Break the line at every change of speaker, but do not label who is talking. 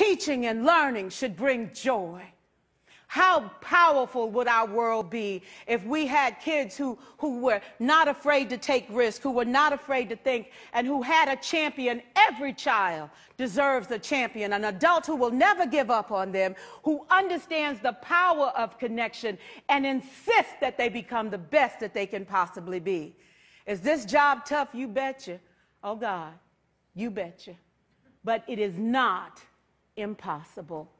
Teaching and learning should bring joy. How powerful would our world be if we had kids who, who were not afraid to take risks, who were not afraid to think, and who had a champion? Every child deserves a champion, an adult who will never give up on them, who understands the power of connection and insists that they become the best that they can possibly be. Is this job tough? You betcha. Oh, God, you betcha. But it is not
impossible